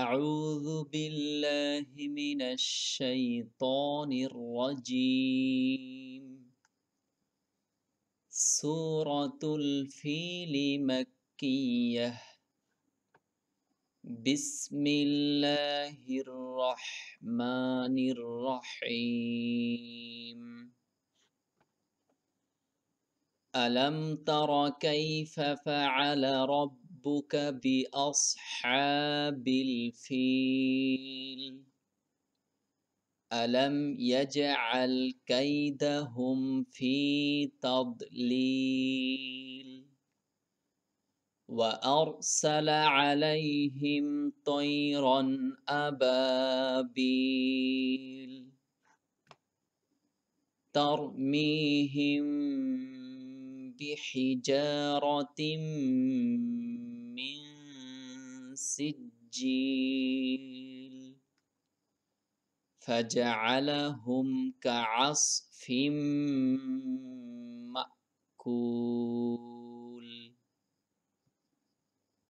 أعوذ بالله من الشيطان الرجيم سورة الفيل مكية بسم الله الرحمن الرحيم ألم تر كيف فعل رب ربك بأصحاب الفيل ألم يجعل كيدهم في تضليل وأرسل عليهم طيرا أبابيل ترميهم بحجارة سجيل فجعلهم كعصف مأكول